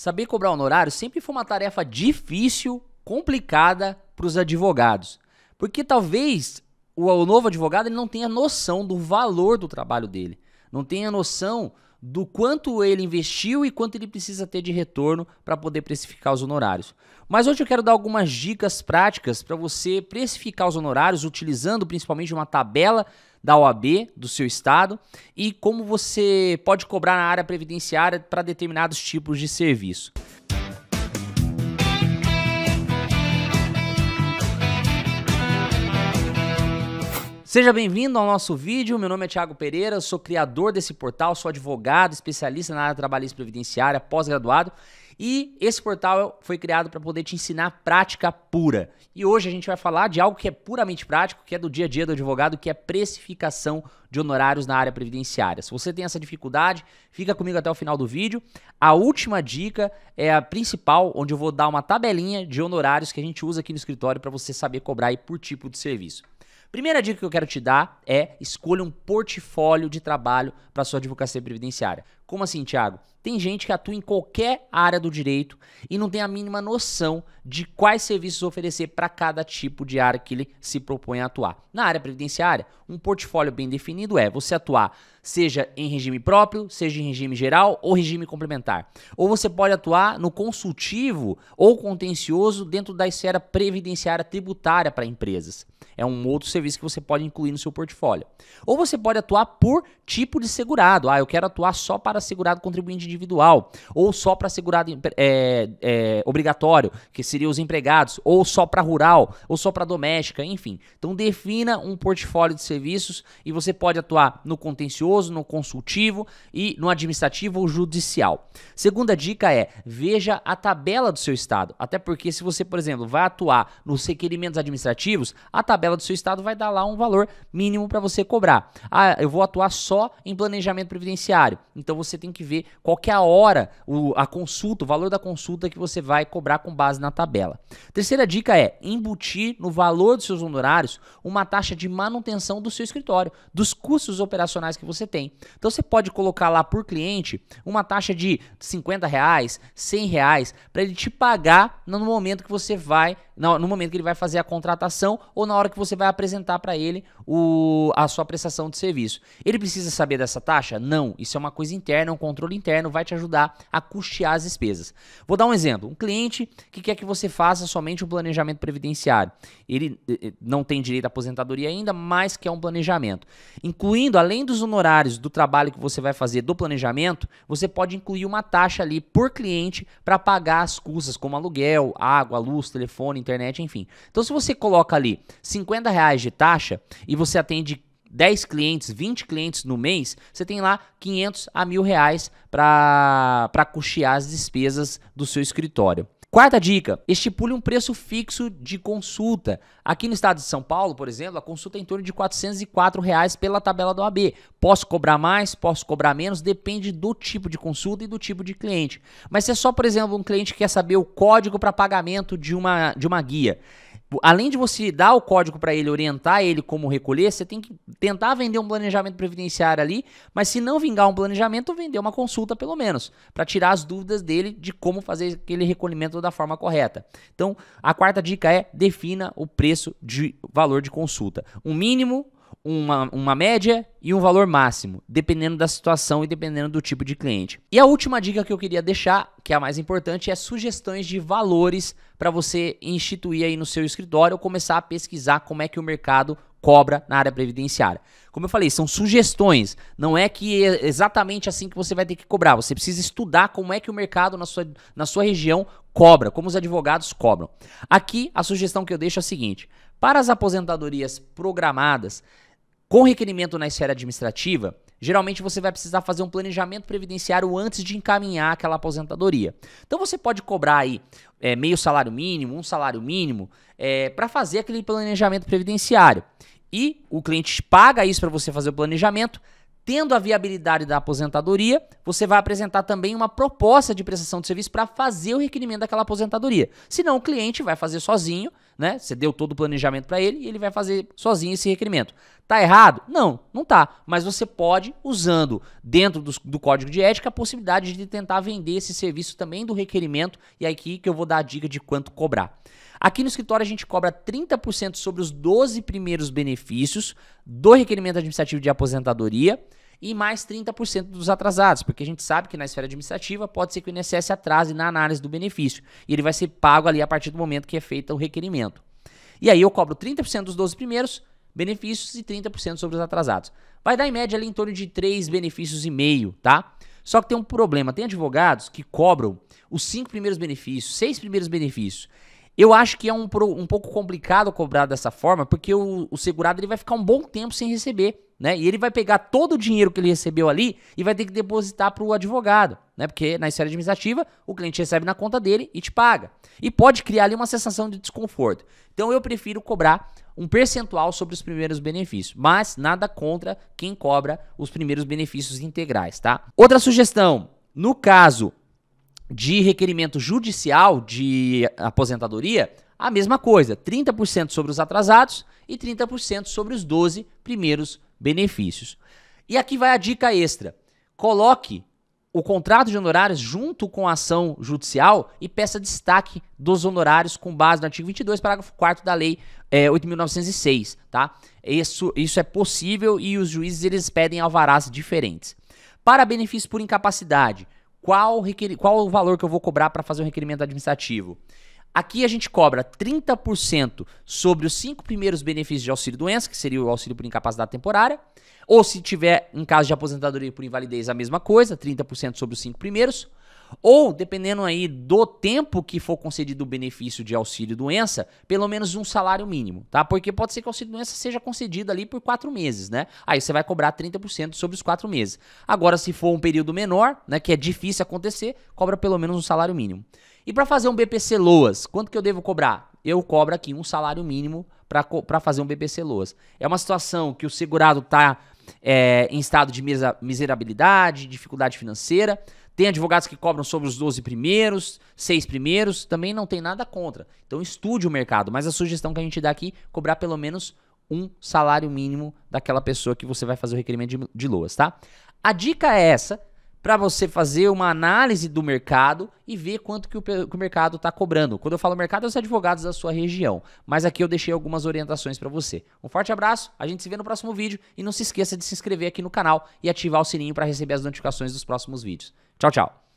Saber cobrar honorário sempre foi uma tarefa difícil, complicada para os advogados, porque talvez o novo advogado ele não tenha noção do valor do trabalho dele, não tenha noção do quanto ele investiu e quanto ele precisa ter de retorno para poder precificar os honorários. Mas hoje eu quero dar algumas dicas práticas para você precificar os honorários utilizando principalmente uma tabela da OAB do seu estado e como você pode cobrar na área previdenciária para determinados tipos de serviço. Seja bem-vindo ao nosso vídeo. Meu nome é Thiago Pereira, sou criador desse portal, sou advogado, especialista na área trabalhista previdenciária, pós-graduado. E esse portal foi criado para poder te ensinar prática pura. E hoje a gente vai falar de algo que é puramente prático, que é do dia a dia do advogado, que é precificação de honorários na área previdenciária. Se você tem essa dificuldade, fica comigo até o final do vídeo. A última dica é a principal, onde eu vou dar uma tabelinha de honorários que a gente usa aqui no escritório para você saber cobrar por tipo de serviço. Primeira dica que eu quero te dar é escolha um portfólio de trabalho para sua advocacia previdenciária. Como assim, Tiago? Tem gente que atua em qualquer área do direito e não tem a mínima noção de quais serviços oferecer para cada tipo de área que ele se propõe a atuar. Na área previdenciária, um portfólio bem definido é você atuar seja em regime próprio, seja em regime geral ou regime complementar. Ou você pode atuar no consultivo ou contencioso dentro da esfera previdenciária tributária para empresas. É um outro serviço que você pode incluir no seu portfólio. Ou você pode atuar por tipo de segurado. Ah, eu quero atuar só para para segurado contribuinte individual, ou só para segurado é, é, obrigatório, que seria os empregados, ou só para rural, ou só para doméstica, enfim. Então defina um portfólio de serviços e você pode atuar no contencioso, no consultivo e no administrativo ou judicial. Segunda dica é veja a tabela do seu estado, até porque se você, por exemplo, vai atuar nos requerimentos administrativos, a tabela do seu estado vai dar lá um valor mínimo para você cobrar. Ah, eu vou atuar só em planejamento previdenciário. Então você você tem que ver qual que é a hora, o, a consulta, o valor da consulta que você vai cobrar com base na tabela. Terceira dica é embutir no valor dos seus honorários uma taxa de manutenção do seu escritório, dos custos operacionais que você tem. Então você pode colocar lá por cliente uma taxa de 50 reais, 100 reais, para ele te pagar no momento que você vai, no momento que ele vai fazer a contratação ou na hora que você vai apresentar para ele o, a sua prestação de serviço. Ele precisa saber dessa taxa? Não, isso é uma coisa interna interna, um controle interno vai te ajudar a custear as despesas. Vou dar um exemplo. Um cliente que quer que você faça somente um planejamento previdenciário. Ele eh, eh, não tem direito à aposentadoria ainda, mas quer um planejamento. Incluindo, além dos honorários do trabalho que você vai fazer do planejamento, você pode incluir uma taxa ali por cliente para pagar as custas, como aluguel, água, luz, telefone, internet, enfim. Então, se você coloca ali 50 reais de taxa e você atende 10 clientes, 20 clientes no mês, você tem lá 500 a mil reais para custear as despesas do seu escritório. Quarta dica: estipule um preço fixo de consulta. Aqui no estado de São Paulo, por exemplo, a consulta é em torno de R$ reais pela tabela do AB. Posso cobrar mais, posso cobrar menos, depende do tipo de consulta e do tipo de cliente. Mas se é só, por exemplo, um cliente que quer saber o código para pagamento de uma, de uma guia. Além de você dar o código para ele, orientar ele como recolher, você tem que tentar vender um planejamento previdenciário ali, mas se não vingar um planejamento, vender uma consulta pelo menos, para tirar as dúvidas dele de como fazer aquele recolhimento da forma correta. Então, a quarta dica é defina o preço de valor de consulta. Um mínimo, uma, uma média e um valor máximo, dependendo da situação e dependendo do tipo de cliente. E a última dica que eu queria deixar, que é a mais importante, é sugestões de valores para você instituir aí no seu escritório ou começar a pesquisar como é que o mercado cobra na área previdenciária. Como eu falei, são sugestões, não é que é exatamente assim que você vai ter que cobrar. Você precisa estudar como é que o mercado na sua, na sua região cobra, como os advogados cobram. Aqui a sugestão que eu deixo é a seguinte: para as aposentadorias programadas com requerimento na esfera administrativa, Geralmente você vai precisar fazer um planejamento previdenciário antes de encaminhar aquela aposentadoria. Então você pode cobrar aí é, meio salário mínimo, um salário mínimo, é, para fazer aquele planejamento previdenciário. E o cliente paga isso para você fazer o planejamento. Tendo a viabilidade da aposentadoria, você vai apresentar também uma proposta de prestação de serviço para fazer o requerimento daquela aposentadoria. Senão o cliente vai fazer sozinho né? Você deu todo o planejamento para ele e ele vai fazer sozinho esse requerimento. Tá errado? Não, não tá. Mas você pode, usando dentro do, do código de ética, a possibilidade de tentar vender esse serviço também do requerimento. E é aqui que eu vou dar a dica de quanto cobrar. Aqui no escritório a gente cobra 30% sobre os 12 primeiros benefícios do requerimento administrativo de aposentadoria e mais 30% dos atrasados, porque a gente sabe que na esfera administrativa pode ser que o INSS atrase na análise do benefício e ele vai ser pago ali a partir do momento que é feito o requerimento. E aí eu cobro 30% dos 12 primeiros benefícios e 30% sobre os atrasados. Vai dar em média ali em torno de 3 benefícios e meio, tá? Só que tem um problema, tem advogados que cobram os 5 primeiros benefícios, 6 primeiros benefícios. Eu acho que é um, um pouco complicado cobrar dessa forma, porque o, o segurado ele vai ficar um bom tempo sem receber né? E ele vai pegar todo o dinheiro que ele recebeu ali e vai ter que depositar para o advogado, né? Porque na esfera administrativa o cliente recebe na conta dele e te paga. E pode criar ali uma sensação de desconforto. Então eu prefiro cobrar um percentual sobre os primeiros benefícios, mas nada contra quem cobra os primeiros benefícios integrais, tá? Outra sugestão, no caso de requerimento judicial de aposentadoria, a mesma coisa, 30% sobre os atrasados e 30% sobre os 12 primeiros benefícios benefícios. E aqui vai a dica extra. Coloque o contrato de honorários junto com a ação judicial e peça destaque dos honorários com base no artigo 22, parágrafo 4 da lei é, 8.906, tá? Isso, isso é possível e os juízes eles pedem alvarás diferentes. Para benefício por incapacidade, qual, requer, qual o valor que eu vou cobrar para fazer um requerimento administrativo? Aqui a gente cobra 30% sobre os cinco primeiros benefícios de auxílio-doença, que seria o auxílio por incapacidade temporária, ou se tiver em caso de aposentadoria por invalidez a mesma coisa, 30% sobre os cinco primeiros, ou dependendo aí do tempo que for concedido o benefício de auxílio-doença, pelo menos um salário mínimo, tá? Porque pode ser que o auxílio-doença seja concedido ali por quatro meses, né? Aí você vai cobrar 30% sobre os quatro meses. Agora, se for um período menor, né, que é difícil acontecer, cobra pelo menos um salário mínimo. E para fazer um BPC Loas, quanto que eu devo cobrar? Eu cobro aqui um salário mínimo para fazer um BPC Loas. É uma situação que o segurado está é, em estado de miserabilidade, dificuldade financeira. Tem advogados que cobram sobre os 12 primeiros, 6 primeiros, também não tem nada contra. Então estude o mercado, mas a sugestão que a gente dá aqui cobrar pelo menos um salário mínimo daquela pessoa que você vai fazer o requerimento de, de loas, tá? A dica é essa, para você fazer uma análise do mercado e ver quanto que o, que o mercado está cobrando. Quando eu falo mercado, é os advogados da sua região. Mas aqui eu deixei algumas orientações para você. Um forte abraço, a gente se vê no próximo vídeo e não se esqueça de se inscrever aqui no canal e ativar o sininho para receber as notificações dos próximos vídeos. Tchau, tchau.